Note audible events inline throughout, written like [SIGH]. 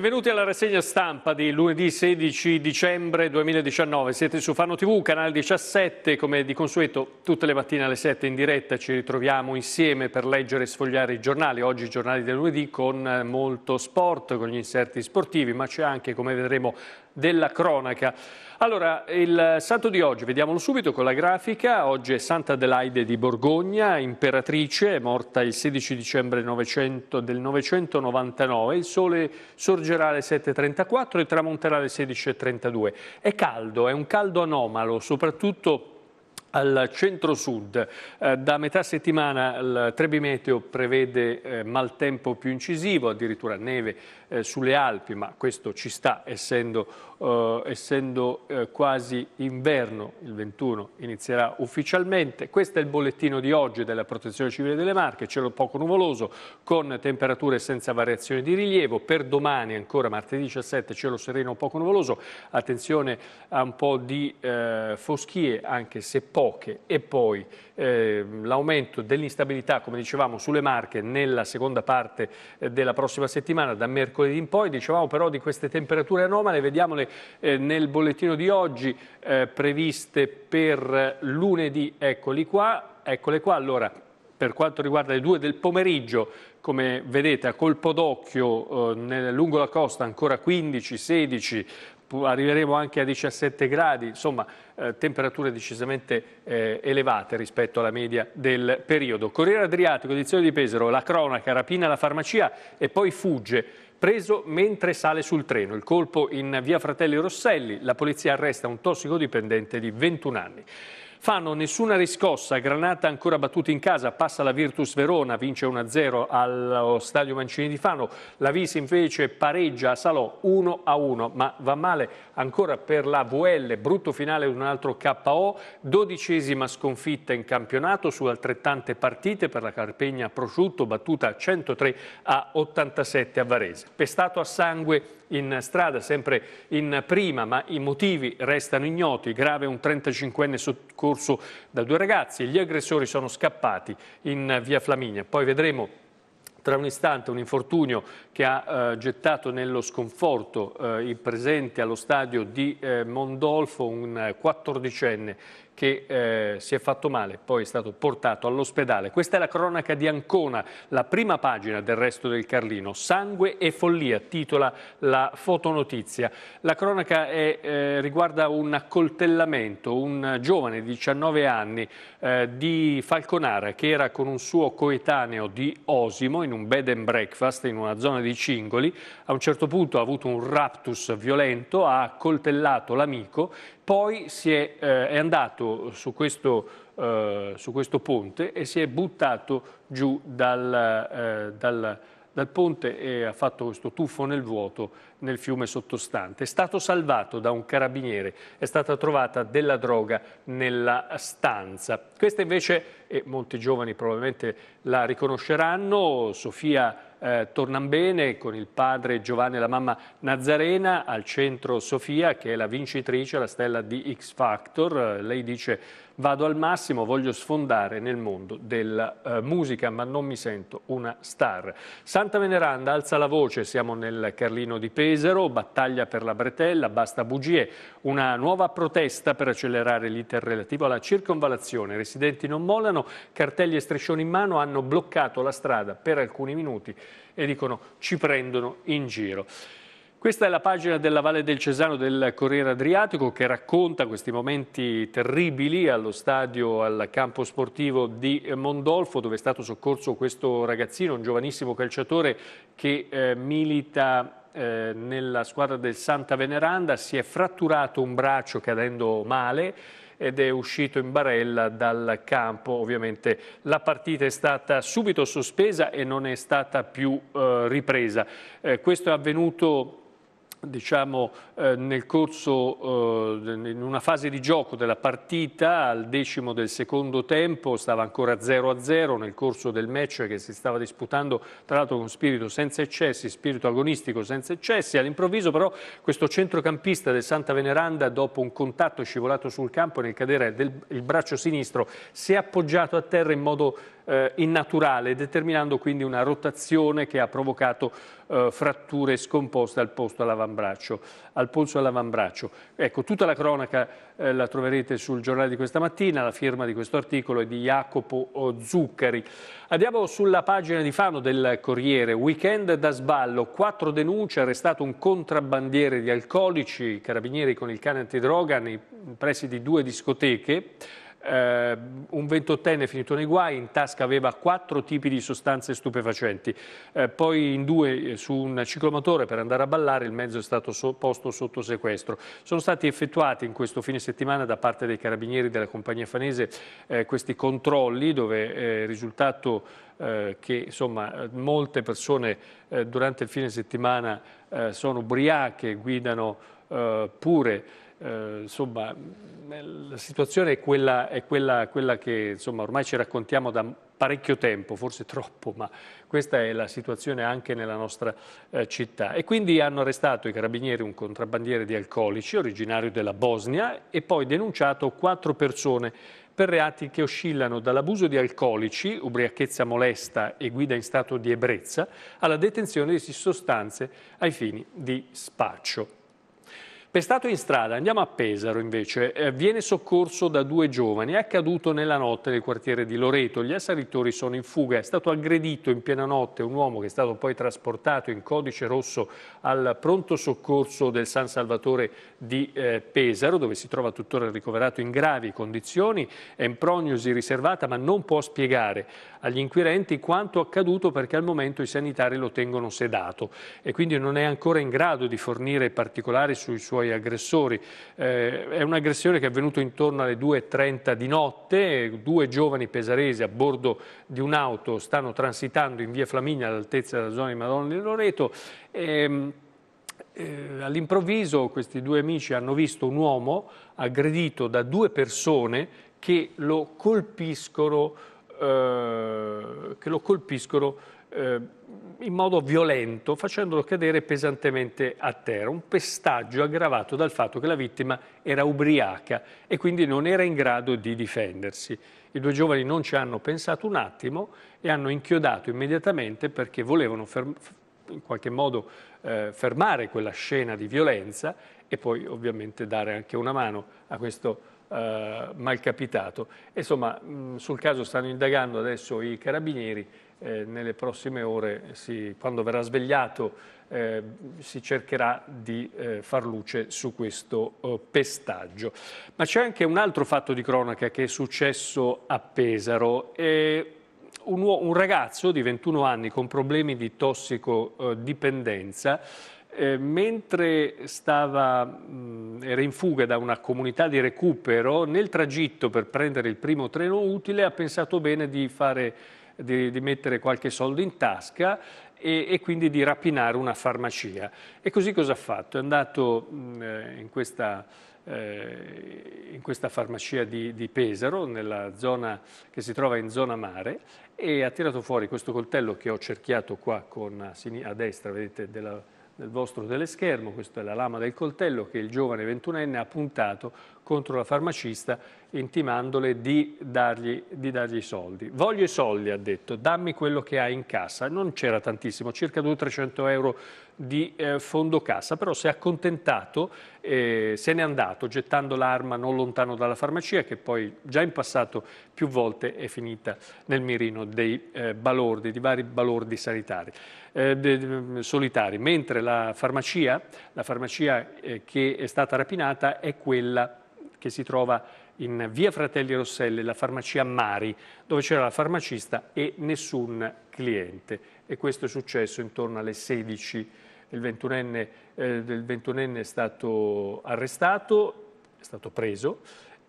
Benvenuti alla rassegna stampa di lunedì 16 dicembre 2019. Siete su Fano TV, canale 17, come di consueto tutte le mattine alle 7 in diretta ci ritroviamo insieme per leggere e sfogliare i giornali. Oggi i giornali del lunedì con eh, molto sport, con gli inserti sportivi, ma c'è anche, come vedremo, della cronaca. Allora, il santo di oggi, vediamolo subito con la grafica, oggi è Santa Adelaide di Borgogna, imperatrice, morta il 16 dicembre 900, del 999, il sole sorgerà alle 7.34 e tramonterà alle 16.32. È caldo, è un caldo anomalo, soprattutto al centro-sud. Eh, da metà settimana il Trebimeteo prevede eh, maltempo più incisivo, addirittura neve eh, sulle Alpi, ma questo ci sta essendo, essendo quasi inverno, il 21 inizierà ufficialmente. Questo è il bollettino di oggi della Protezione Civile delle Marche, cielo poco nuvoloso con temperature senza variazioni di rilievo. Per domani ancora martedì 17 cielo sereno poco nuvoloso, attenzione a un po' di foschie anche se poco poche e poi eh, l'aumento dell'instabilità, come dicevamo, sulle marche nella seconda parte eh, della prossima settimana, da mercoledì in poi. Dicevamo però di queste temperature anomale, vediamole eh, nel bollettino di oggi eh, previste per eh, lunedì. Eccoli qua, eccole qua. Allora, per quanto riguarda le due del pomeriggio, come vedete a colpo d'occhio eh, lungo la costa ancora 15, 16, arriveremo anche a 17 gradi, insomma eh, temperature decisamente eh, elevate rispetto alla media del periodo. Corriere Adriatico, edizione di Pesaro, la cronaca, rapina la farmacia e poi fugge preso mentre sale sul treno. Il colpo in via Fratelli Rosselli, la polizia arresta un tossicodipendente di 21 anni. Fanno nessuna riscossa, Granata ancora battuta in casa, passa la Virtus Verona, vince 1-0 allo stadio Mancini di Fano, la Vis invece pareggia a Salò 1-1, ma va male ancora per la VL, brutto finale di un altro KO, dodicesima sconfitta in campionato su altrettante partite per la Carpegna Prosciutto, battuta 103 a 87 a Varese. Pestato a sangue in strada, sempre in prima, ma i motivi restano ignoti, grave un 35enne sotto scorso da due ragazzi. Gli aggressori sono scappati in eh, via Flaminia. Poi vedremo tra un istante un infortunio che ha eh, gettato nello sconforto eh, i presenti allo stadio di eh, Mondolfo, un eh, quattordicenne che eh, si è fatto male, poi è stato portato all'ospedale. Questa è la cronaca di Ancona, la prima pagina del resto del Carlino. Sangue e follia, titola la fotonotizia. La cronaca è, eh, riguarda un accoltellamento, un giovane di 19 anni eh, di Falconara che era con un suo coetaneo di Osimo in un bed and breakfast in una zona di Cingoli. A un certo punto ha avuto un raptus violento, ha accoltellato l'amico poi è, eh, è, andato su questo, eh, su questo, ponte e si è buttato giù dal, eh, dal dal ponte e ha fatto questo tuffo nel vuoto nel fiume sottostante. È stato salvato da un carabiniere, è stata trovata della droga nella stanza. Questa invece, e molti giovani probabilmente la riconosceranno, Sofia eh, Tornambene con il padre Giovanni e la mamma Nazarena, al centro Sofia che è la vincitrice, la stella di X Factor. Eh, lei dice vado al massimo, voglio sfondare nel mondo della eh, musica, ma non mi sento una star. Santa Veneranda alza la voce, siamo nel Carlino di Pesaro, battaglia per la bretella, basta bugie, una nuova protesta per accelerare l'iter relativo alla circonvalazione. residenti non mollano, cartelli e striscioni in mano hanno bloccato la strada per alcuni minuti e dicono ci prendono in giro. Questa è la pagina della Valle del Cesano del Corriere Adriatico che racconta questi momenti terribili allo stadio, al campo sportivo di Mondolfo dove è stato soccorso questo ragazzino, un giovanissimo calciatore che eh, milita eh, nella squadra del Santa Veneranda, si è fratturato un braccio cadendo male ed è uscito in barella dal campo. Ovviamente la partita è stata subito sospesa e non è stata più eh, ripresa. Eh, questo è avvenuto diciamo, eh, nel corso, eh, in una fase di gioco della partita, al decimo del secondo tempo, stava ancora 0-0 nel corso del match che si stava disputando, tra l'altro con spirito senza eccessi, spirito agonistico senza eccessi, all'improvviso però questo centrocampista del Santa Veneranda, dopo un contatto scivolato sul campo nel cadere del braccio sinistro, si è appoggiato a terra in modo eh, innaturale, determinando quindi una rotazione che ha provocato eh, fratture scomposte al, posto all'avambraccio, al polso all'avambraccio. Ecco, tutta la cronaca eh, la troverete sul giornale di questa mattina, la firma di questo articolo è di Jacopo Zuccari. Andiamo sulla pagina di Fano del Corriere, weekend da sballo, quattro denunce, arrestato un contrabbandiere di alcolici, carabinieri con il cane antidroga nei pressi di due discoteche, eh, un ventottenne finito nei guai, in tasca aveva quattro tipi di sostanze stupefacenti, eh, poi in due eh, su un ciclomotore per andare a ballare il mezzo è stato so posto sotto sequestro. Sono stati effettuati in questo fine settimana da parte dei carabinieri della compagnia fanese eh, questi controlli dove eh, è risultato eh, che insomma, molte persone durante il fine settimana sono ubriache, guidano pure eh, insomma, la situazione è quella, è quella, quella che insomma, ormai ci raccontiamo da parecchio tempo, forse troppo, ma questa è la situazione anche nella nostra eh, città. E quindi hanno arrestato i carabinieri un contrabbandiere di alcolici originario della Bosnia e poi denunciato quattro persone per reati che oscillano dall'abuso di alcolici, ubriachezza molesta e guida in stato di ebbrezza, alla detenzione di sostanze ai fini di spaccio. Pestato in strada, andiamo a Pesaro invece, eh, viene soccorso da due giovani, è accaduto nella notte nel quartiere di Loreto, gli assalitori sono in fuga, è stato aggredito in piena notte un uomo che è stato poi trasportato in codice rosso al pronto soccorso del San Salvatore di eh, Pesaro dove si trova tuttora ricoverato in gravi condizioni, è in prognosi riservata ma non può spiegare agli inquirenti quanto accaduto perché al momento i sanitari lo tengono sedato e quindi non è ancora in grado di fornire particolari sui suoi suoi aggressori. Eh, è un'aggressione che è avvenuta intorno alle 2.30 di notte, due giovani pesaresi a bordo di un'auto stanno transitando in via Flaminia all'altezza della zona di Madonna di Loreto. Ehm, eh, all'improvviso questi due amici hanno visto un uomo aggredito da due persone che lo colpiscono, eh, che lo colpiscono eh, in modo violento, facendolo cadere pesantemente a terra, un pestaggio aggravato dal fatto che la vittima era ubriaca e quindi non era in grado di difendersi. I due giovani non ci hanno pensato un attimo e hanno inchiodato immediatamente perché volevano in qualche modo eh, fermare quella scena di violenza e poi ovviamente dare anche una mano a questo eh, malcapitato. Insomma, mh, sul caso stanno indagando adesso i carabinieri eh, nelle prossime ore, si, quando verrà svegliato, eh, si cercherà di eh, far luce su questo eh, pestaggio. Ma c'è anche un altro fatto di cronaca che è successo a Pesaro. Un, un, ragazzo di 21 anni con problemi di tossicodipendenza eh, mentre stava, mh, era in fuga da una comunità di recupero, nel tragitto per prendere il primo treno utile ha pensato bene di fare di, di mettere qualche soldo in tasca e, e, quindi di rapinare una farmacia. E così cosa ha fatto? È andato mh, mm, eh, in, questa, eh, in, questa, farmacia di, di Pesaro, zona, che si trova in zona mare, e ha tirato fuori questo coltello che ho cerchiato qua con, a, a destra, vedete, della, del vostro teleschermo, questa è la lama del coltello che il giovane ventunenne ha puntato contro la farmacista intimandole di dargli, di dargli i soldi. Voglio i soldi, ha detto, dammi quello che hai in cassa. Non c'era tantissimo, circa 200-300 euro di eh, fondo cassa, però si è accontentato, eh, se n'è andato gettando l'arma non lontano dalla farmacia che poi già in passato più volte è finita nel mirino dei eh, balordi, di vari balordi sanitari, eh, solitari, mentre la farmacia, la farmacia eh, che è stata rapinata è quella che si trova in via Fratelli Rosselli, la farmacia Mari, dove c'era la farmacista e nessun cliente. E questo è successo intorno alle 16. Il 21enne, eh, il 21enne è stato arrestato, è stato preso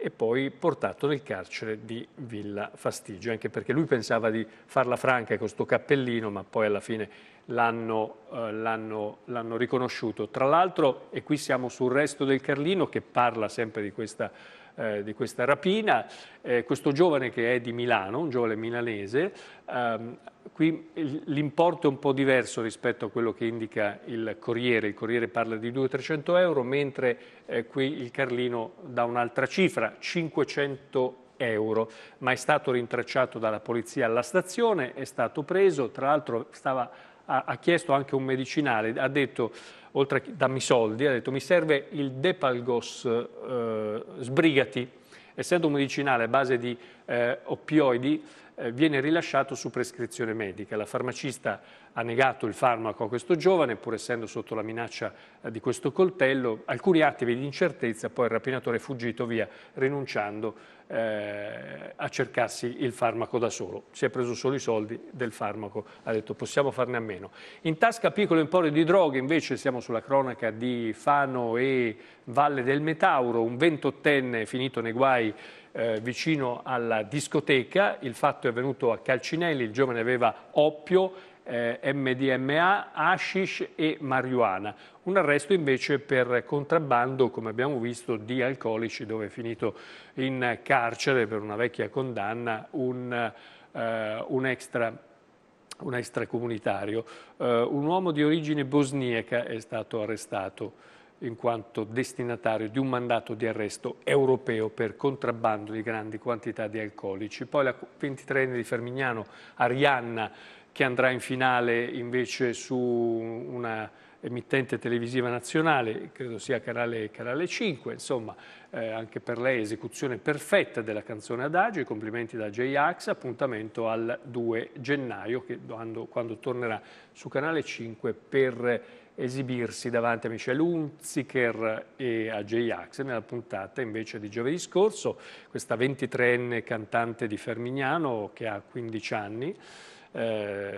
e poi portato nel carcere di Villa Fastigio, anche perché lui pensava di farla franca con questo cappellino, ma poi alla fine l'hanno, eh, l'hanno, l'hanno riconosciuto. Tra l'altro, e qui siamo sul resto del Carlino che parla sempre di questa eh, di questa rapina. Eh, questo giovane che è di Milano, un giovane milanese, ehm, qui l'importo è un po' diverso rispetto a quello che indica il Corriere, il Corriere parla di 200-300 euro, mentre eh, qui il Carlino dà un'altra cifra, 500 euro. Euro, ma è stato rintracciato dalla polizia alla stazione, è stato preso, tra l'altro stava ha, ha chiesto anche un medicinale, ha detto oltre a dammi soldi, ha detto mi serve il Depalgos, eh, sbrigati, essendo un medicinale a base di eh, oppioidi, eh, viene rilasciato su prescrizione medica. La farmacista ha negato il farmaco a questo giovane, pur essendo sotto la minaccia eh, di questo coltello. Alcuni attimi di incertezza, poi il rapinatore è fuggito via, rinunciando eh, a cercarsi il farmaco da solo. Si è preso solo i soldi del farmaco, ha detto possiamo farne a meno. In tasca piccolo emporio di droghe, invece siamo sulla cronaca di Fano e Valle del Metauro, un ventottenne finito nei guai eh, vicino alla discoteca, il fatto è avvenuto a Calcinelli, il giovane aveva oppio, eh, MDMA, hashish e marijuana. Un arresto invece per contrabbando, come abbiamo visto, di alcolici, dove è finito in carcere per una vecchia condanna un, eh, un extra un extracomunitario. Uh, un uomo di origine bosniaca è stato arrestato in quanto destinatario di un mandato di arresto europeo per contrabbando di grandi quantità di alcolici. Poi la 23enne di Fermignano, Arianna, che andrà in finale invece su una emittente televisiva nazionale, credo sia Canale, Canale 5, insomma, eh, anche per lei esecuzione perfetta della canzone Adagio, i complimenti da J-Ax, appuntamento al 2 gennaio, che, quando, quando tornerà su Canale 5 per esibirsi davanti a Michel Hunziker e a Jay Axe nella puntata invece di giovedì scorso, questa 23enne cantante di Fermignano che ha 15 anni, eh,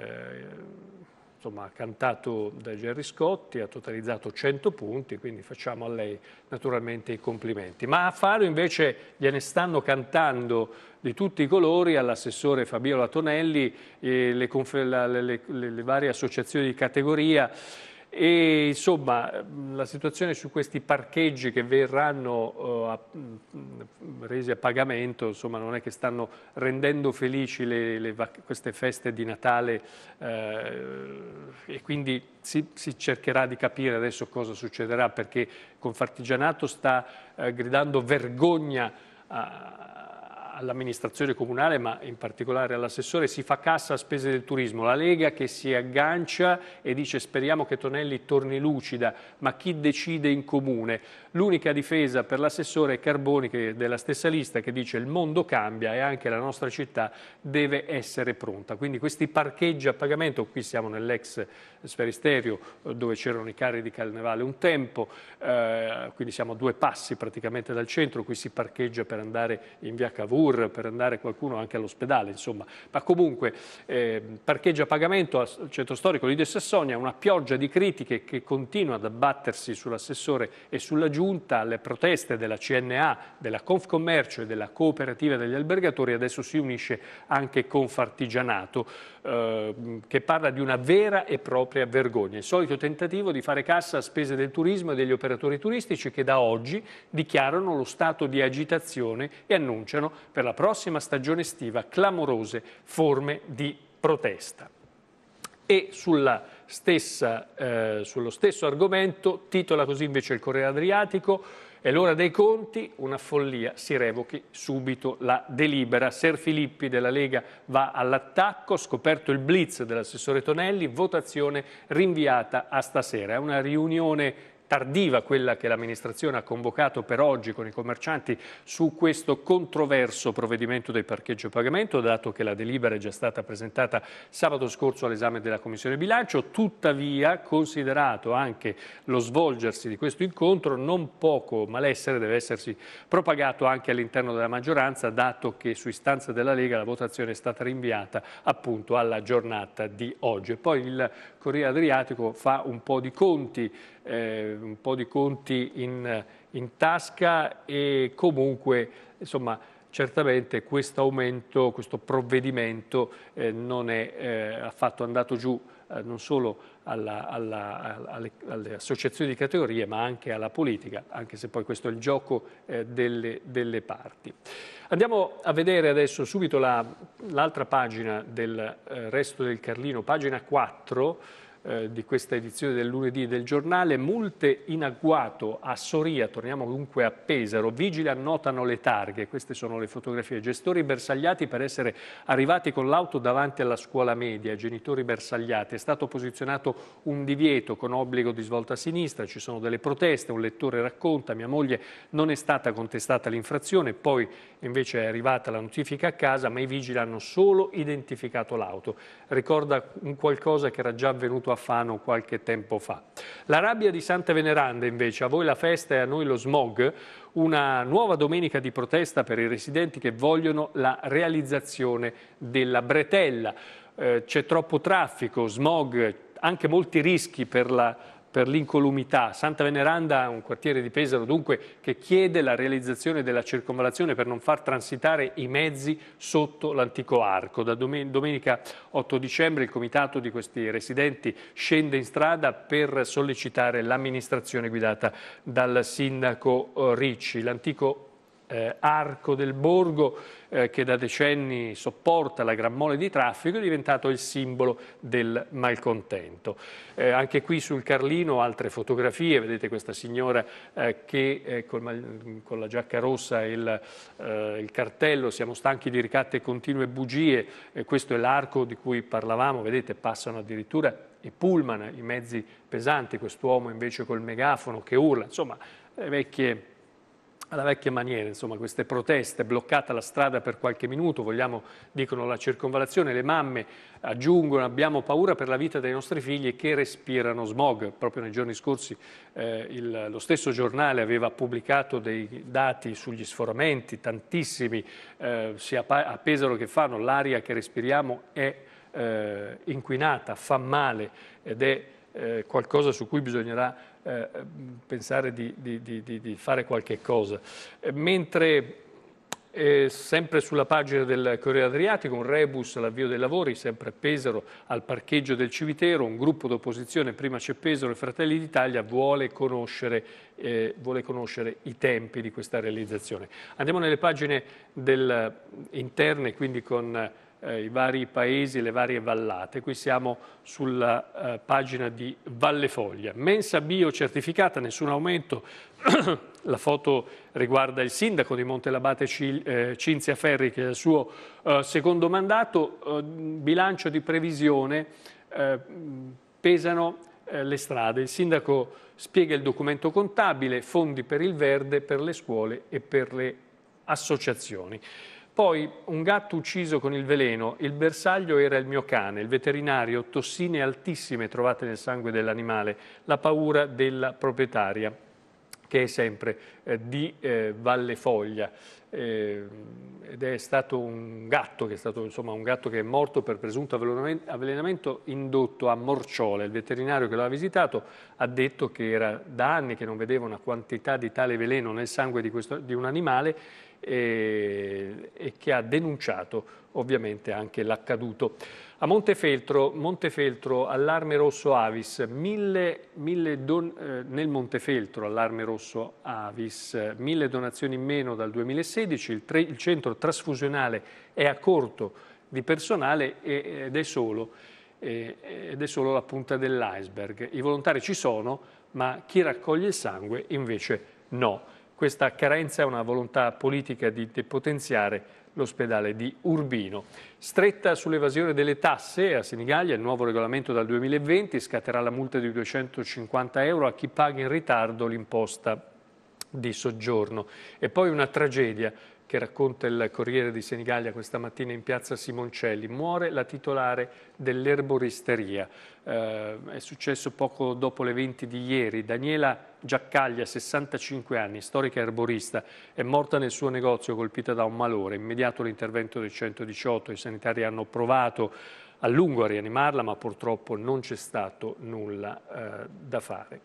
insomma, ha cantato da Gerry Scotti, ha totalizzato 100 punti, quindi facciamo a lei naturalmente i complimenti. Ma a Faro invece gliene stanno cantando di tutti i colori all'assessore Fabio Latonelli, eh, le, le, le, le varie associazioni di categoria e, insomma, la situazione su questi parcheggi che verranno eh, resi a pagamento, insomma, non è che stanno rendendo felici le, le, queste feste di Natale eh, e quindi si, si, cercherà di capire adesso cosa succederà perché Confartigianato sta eh, gridando vergogna all'amministrazione comunale, ma in particolare all'assessore, si fa cassa a spese del turismo. La Lega che si aggancia e dice speriamo che Tonelli torni lucida, ma chi decide in comune? L'unica difesa per l'assessore è Carboni che, della stessa lista che dice il mondo cambia e anche la nostra città deve essere pronta. Quindi questi parcheggi a pagamento, qui siamo nell'ex sferisterio eh, dove c'erano i carri di carnevale un tempo, eh, quindi siamo a due passi praticamente dal centro, qui si parcheggia per andare in via Cavour, tour per andare qualcuno anche all'ospedale, insomma. Ma comunque, eh, parcheggio a pagamento al centro storico di De Sassonia, una pioggia di critiche che continua ad abbattersi sull'assessore e sulla giunta, le proteste della CNA, della Confcommercio e della Cooperativa degli Albergatori, adesso si unisce anche Confartigianato. Ehm, che parla di una vera e propria vergogna, il solito tentativo di fare cassa a spese del turismo e degli operatori turistici che da oggi dichiarano lo stato di agitazione e annunciano per la prossima stagione estiva clamorose forme di protesta. E sulla stessa, eh, sullo stesso argomento titola così invece il Corriere Adriatico è l'ora dei conti, una follia, si revochi subito la delibera. Ser Filippi della Lega va all'attacco, scoperto il blitz dell'assessore Tonelli, votazione rinviata a stasera. È una riunione tardiva quella che l'amministrazione ha convocato per oggi con i commercianti su questo controverso provvedimento del parcheggio pagamento, dato che la delibera è già stata presentata sabato scorso all'esame della Commissione Bilancio. Tuttavia, considerato anche lo svolgersi di questo incontro, non poco malessere deve essersi propagato anche all'interno della maggioranza, dato che su istanza della Lega la votazione è stata rinviata appunto alla giornata di oggi. E poi il Corriere Adriatico fa un po' di conti eh, un po' di conti in, in tasca e comunque insomma, certamente questo aumento, questo provvedimento eh, non è eh, affatto andato giù eh, non solo alla, alla, alle, alle, associazioni di categorie ma anche alla politica, anche se poi questo è il gioco eh, delle, delle, parti. Andiamo a vedere adesso subito l'altra la, pagina del eh, resto del Carlino, pagina 4, eh, di questa edizione del lunedì del giornale, multe in agguato a Soria, torniamo dunque a Pesaro, vigili annotano le targhe, queste sono le fotografie, gestori bersagliati per essere arrivati con l'auto davanti alla scuola media, genitori bersagliati, è stato posizionato un divieto con obbligo di svolta a sinistra, ci sono delle proteste, un lettore racconta, mia moglie non è stata contestata l'infrazione, poi invece è arrivata la notifica a casa, ma i vigili hanno solo identificato l'auto, ricorda un qualcosa che era già avvenuto a Fano qualche tempo fa. La rabbia di Santa Veneranda invece, a voi la festa e a noi lo smog, una nuova domenica di protesta per i residenti che vogliono la realizzazione della bretella. Eh, C'è troppo traffico, smog, anche molti rischi per la per l'incolumità. Santa Veneranda un quartiere di Pesaro dunque che chiede la realizzazione della circonvalazione per non far transitare i mezzi sotto l'antico arco. Da domenica 8 dicembre il comitato di questi residenti scende in strada per sollecitare l'amministrazione guidata dal sindaco eh, Ricci. L'antico eh, arco del borgo eh, che da decenni sopporta la gran mole di traffico è diventato il simbolo del malcontento. Eh, anche qui sul Carlino altre fotografie, vedete questa signora eh, che eh, col, con la giacca rossa e il, eh, il, cartello siamo stanchi di ricatte e continue bugie, questo è l'arco di cui parlavamo, vedete passano addirittura i pullman, i mezzi pesanti, quest'uomo invece col megafono che urla, insomma vecchie alla vecchia maniera, insomma, queste proteste, bloccata la strada per qualche minuto, vogliamo, dicono la circonvalazione, le mamme aggiungono abbiamo paura per la vita dei nostri figli che respirano smog. Proprio nei giorni scorsi eh, il, lo stesso giornale aveva pubblicato dei dati sugli sforamenti, tantissimi, eh, sia a Pesaro che fanno, l'aria che respiriamo è eh, inquinata, fa male ed è eh, qualcosa su cui bisognerà eh, pensare di, di, di, di, fare qualche cosa. Eh, mentre eh, sempre sulla pagina del Corriere Adriatico, un rebus all'avvio dei lavori, sempre a Pesaro, al parcheggio del Civitero, un gruppo d'opposizione, prima c'è Pesaro e Fratelli d'Italia, vuole conoscere, eh, vuole conoscere i tempi di questa realizzazione. Andiamo nelle pagine del, interne, quindi con eh, i vari paesi, le varie vallate. Qui siamo sulla eh, pagina di Valle Foglia. Mensa bio certificata, nessun aumento. [CLEARS THROAT] La foto riguarda il sindaco di Montelabate eh, Cinzia Ferri che è il suo eh, secondo mandato. Eh, bilancio di previsione eh, pesano le strade. Il sindaco spiega il documento contabile, fondi per il verde, per le scuole e per le associazioni. Poi un gatto ucciso con il veleno, il bersaglio era il mio cane, il veterinario, tossine altissime trovate nel sangue dell'animale, la paura della proprietaria che è sempre eh, di eh, Valle Foglia eh, ed è stato un gatto che è, stato, insomma, un gatto che è morto per presunto avvelenamento indotto a morciole. Il veterinario che lo ha visitato ha detto che era da anni che non vedeva una quantità di tale veleno nel sangue di, questo, di un animale e, eh, e che ha denunciato ovviamente anche l'accaduto. A Montefeltro, Montefeltro allarme rosso Avis, mille, mille don, eh, nel Montefeltro allarme rosso Avis, mille donazioni in meno dal 2016, 2016 il, tre, il centro trasfusionale è a corto di personale ed è solo, ed è solo la punta dell'iceberg. I volontari ci sono, ma chi raccoglie il sangue invece no. Questa carenza è una volontà politica di depotenziare l'ospedale di Urbino. Stretta sull'evasione delle tasse a Senigallia, il nuovo regolamento dal 2020 scatterà la multa di 250 euro a chi paga in ritardo l'imposta di soggiorno. E poi una tragedia che racconta il Corriere di Senigallia questa mattina in piazza Simoncelli. Muore la titolare dell'erboristeria. Eh, è successo poco dopo le 20 di ieri. Daniela Giaccaglia, 65 anni, storica erborista, è morta nel suo negozio colpita da un malore. Immediato l'intervento del 118, i sanitari hanno provato a lungo a rianimarla, ma purtroppo non c'è stato nulla eh, da fare.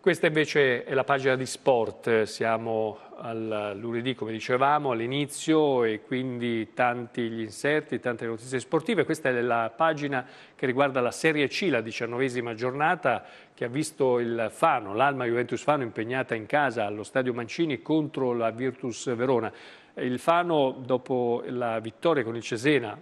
Questa invece è la pagina di sport, siamo al lunedì come dicevamo all'inizio e quindi tanti gli inserti, tante notizie sportive. Questa è la pagina che riguarda la Serie C, la diciannovesima giornata che ha visto il Fano, l'Alma Juventus Fano impegnata in casa allo stadio Mancini contro la Virtus Verona. Il Fano dopo la vittoria con il Cesena,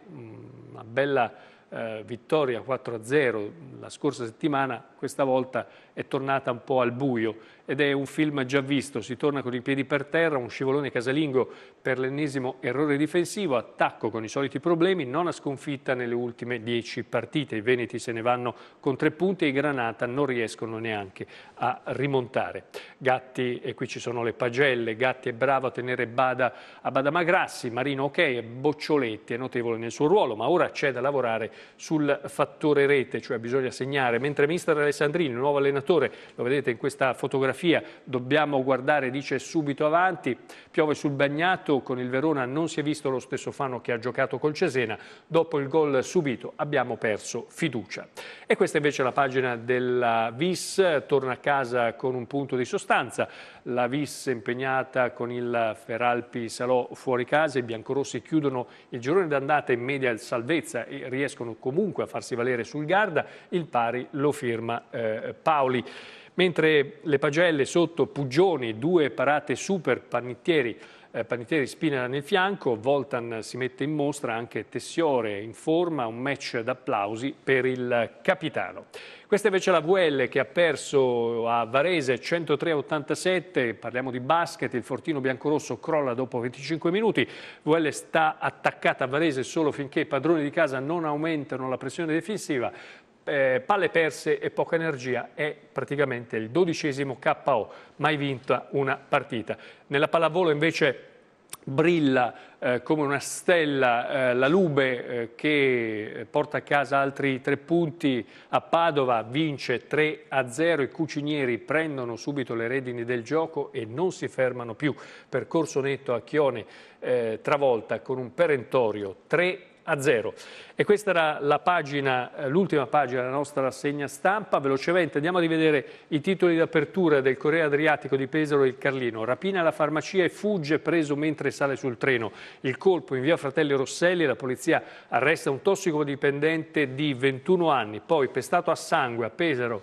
una bella eh, vittoria 4-0 la scorsa settimana, questa volta è tornata un po' al buio ed è un film già visto, si torna con i piedi per terra, un scivolone casalingo per l'ennesimo errore difensivo, attacco con i soliti problemi, non ha sconfitta nelle ultime dieci partite, i Veneti se ne vanno con tre punti e i Granata non riescono neanche a rimontare. Gatti, e qui ci sono le pagelle, Gatti è bravo a tenere bada, a bada Magrassi, Marino ok, e Boccioletti è notevole nel suo ruolo, ma ora c'è da lavorare sul fattore rete, cioè bisogna segnare, mentre mister Alessandrini, il nuovo allenatore, lo vedete in questa fotografia, fotografia, dobbiamo guardare, dice, subito avanti. Piove sul bagnato, con il Verona non si è visto lo stesso Fano che ha giocato col Cesena. Dopo il gol subito abbiamo perso fiducia. E questa invece è la pagina della Vis, torna a casa con un punto di sostanza. La Vis impegnata con il Feralpi Salò fuori casa, i biancorossi chiudono il girone d'andata in media salvezza e riescono comunque a farsi valere sul Garda, il pari lo firma eh, Paoli mentre le pagelle sotto Pugioni, due parate super panittieri, eh, Panittieri spina nel fianco, Voltan si mette in mostra, anche Tessiore in forma, un match d'applausi per il capitano. Questa invece è la VL che ha perso a Varese 103-87, parliamo di basket, il fortino biancorosso crolla dopo 25 minuti, VL sta attaccata a Varese solo finché i padroni di casa non aumentano la pressione difensiva, eh, palle perse e poca energia, è praticamente il dodicesimo KO, mai vinta una partita. Nella pallavolo invece brilla eh, come una stella eh, la Lube eh, che porta a casa altri tre punti a Padova, vince 3 a 0, i cucinieri prendono subito le redini del gioco e non si fermano più, percorso netto a Chione eh, travolta con un perentorio 3 a zero. E questa era la pagina, eh, l'ultima pagina della nostra rassegna stampa. Velocemente andiamo a rivedere i titoli d'apertura del Corriere Adriatico di Pesaro e il Carlino. Rapina la farmacia e fugge preso mentre sale sul treno. Il colpo in via Fratelli Rosselli, la polizia arresta un tossicodipendente di 21 anni, poi pestato a sangue a Pesaro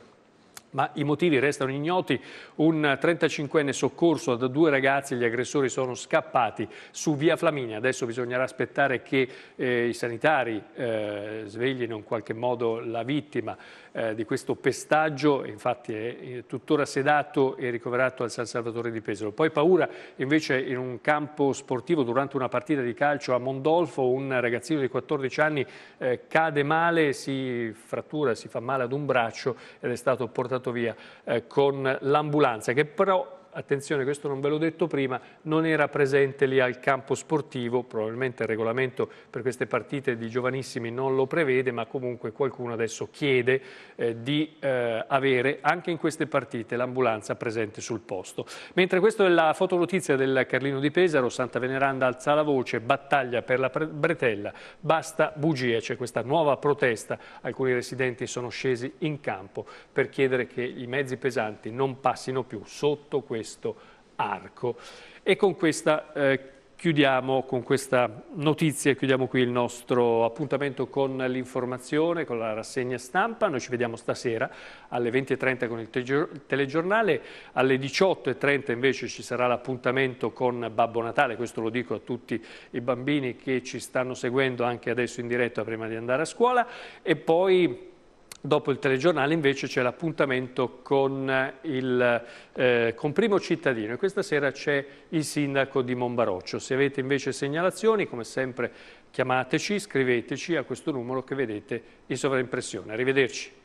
ma i motivi restano ignoti. Un 35enne soccorso da due ragazzi, gli aggressori sono scappati su via Flaminia. Adesso bisognerà aspettare che eh, i sanitari eh, sveglino in qualche modo la vittima. Eh, di questo pestaggio, infatti è, è eh, tuttora sedato e ricoverato al San Salvatore di Pesaro. Poi paura invece in un campo sportivo durante una partita di calcio a Mondolfo, un ragazzino di 14 anni eh, cade male, si frattura, si fa male ad un braccio ed è stato portato via eh, con l'ambulanza che però attenzione questo non ve l'ho detto prima, non era presente lì al campo sportivo, probabilmente il regolamento per queste partite di giovanissimi non lo prevede, ma comunque qualcuno adesso chiede eh, di eh, avere anche in queste partite l'ambulanza presente sul posto. Mentre questa è la fotonotizia del Carlino di Pesaro, Santa Veneranda alza la voce, battaglia per la bretella, basta bugie, c'è questa nuova protesta, alcuni residenti sono scesi in campo per chiedere che i mezzi pesanti non passino più sotto questo questo arco. E con questa eh, chiudiamo con questa notizia, chiudiamo qui il nostro appuntamento con l'informazione, con la rassegna stampa. Noi ci vediamo stasera alle 20.30 con il telegiornale, alle 18.30 invece ci sarà l'appuntamento con Babbo Natale, questo lo dico a tutti i bambini che ci stanno seguendo anche adesso in diretta prima di andare a scuola e poi Dopo il telegiornale invece c'è l'appuntamento con, eh, con, Primo Cittadino e questa sera c'è il sindaco di Monbaroccio. Se avete invece segnalazioni, come sempre chiamateci, scriveteci a questo numero che vedete in sovraimpressione. Arrivederci.